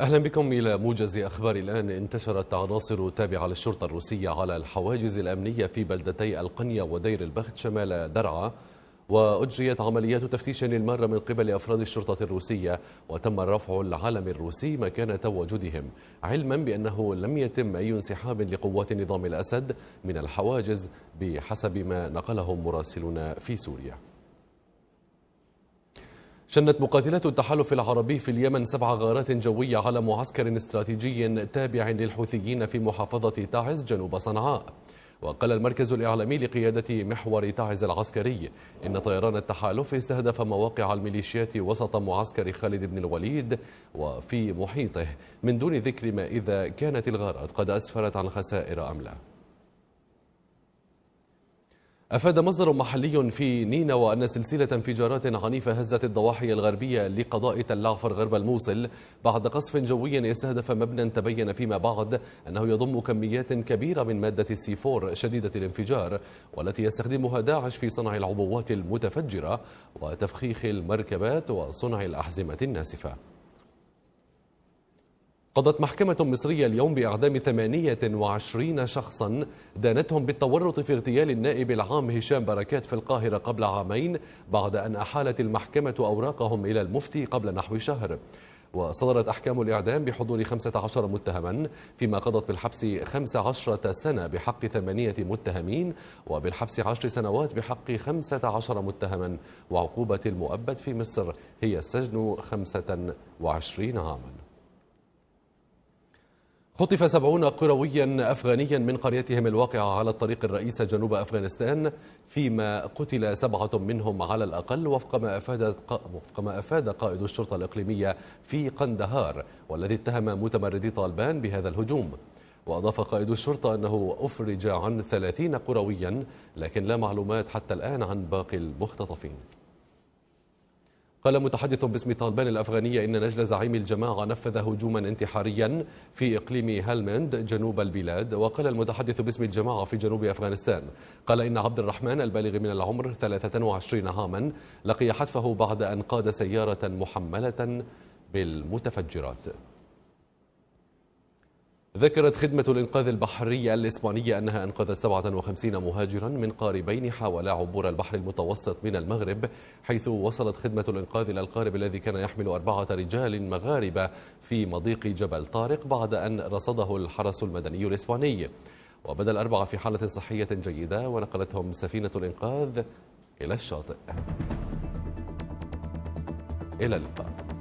أهلا بكم إلى موجز أخبار الآن انتشرت عناصر تابعة للشرطة الروسية على الحواجز الأمنية في بلدتي القنية ودير البخت شمال درعا وأجريت عمليات تفتيش للمرة من قبل أفراد الشرطة الروسية وتم رفع العلم الروسي مكان تواجدهم علما بأنه لم يتم أي انسحاب لقوات نظام الأسد من الحواجز بحسب ما نقله مراسلنا في سوريا شنت مقاتلات التحالف العربي في اليمن سبع غارات جوية على معسكر استراتيجي تابع للحوثيين في محافظة تعز جنوب صنعاء وقال المركز الإعلامي لقيادة محور تعز العسكري إن طيران التحالف استهدف مواقع الميليشيات وسط معسكر خالد بن الوليد وفي محيطه من دون ذكر ما إذا كانت الغارات قد أسفرت عن خسائر أم لا أفاد مصدر محلي في نينوى أن سلسلة انفجارات عنيفة هزت الضواحي الغربية لقضاء تلعفر غرب الموصل بعد قصف جوي استهدف مبنى تبين فيما بعد أنه يضم كميات كبيرة من مادة السيفور شديدة الانفجار والتي يستخدمها داعش في صنع العبوات المتفجرة وتفخيخ المركبات وصنع الأحزمة الناسفة قضت محكمة مصرية اليوم بإعدام 28 شخصا دانتهم بالتورط في اغتيال النائب العام هشام بركات في القاهرة قبل عامين بعد أن أحالت المحكمة أوراقهم إلى المفتي قبل نحو شهر وصدرت أحكام الإعدام بحضور 15 متهما فيما قضت بالحبس 15 سنة بحق ثمانية متهمين وبالحبس 10 سنوات بحق 15 متهما وعقوبة المؤبد في مصر هي السجن 25 عاماً خطف سبعون قرويا أفغانيا من قريتهم الواقعة على الطريق الرئيسي جنوب أفغانستان فيما قتل سبعة منهم على الأقل وفق ما أفاد, وفق ما أفاد قائد الشرطة الإقليمية في قندهار والذي اتهم متمردي طالبان بهذا الهجوم وأضاف قائد الشرطة أنه أفرج عن ثلاثين قرويا لكن لا معلومات حتى الآن عن باقي المختطفين قال متحدث باسم طالبان الأفغانية إن نجل زعيم الجماعة نفذ هجوما انتحاريا في إقليم هالمند جنوب البلاد وقال المتحدث باسم الجماعة في جنوب أفغانستان قال إن عبد الرحمن البالغ من العمر 23 عاما لقي حتفه بعد أن قاد سيارة محملة بالمتفجرات ذكرت خدمة الإنقاذ البحرية الإسبانية أنها أنقذت 57 مهاجرا من قاربين حاولا عبور البحر المتوسط من المغرب حيث وصلت خدمة الإنقاذ إلى القارب الذي كان يحمل أربعة رجال مغاربة في مضيق جبل طارق بعد أن رصده الحرس المدني الإسباني وبدا الأربعة في حالة صحية جيدة ونقلتهم سفينة الإنقاذ إلى الشاطئ إلى اللقاء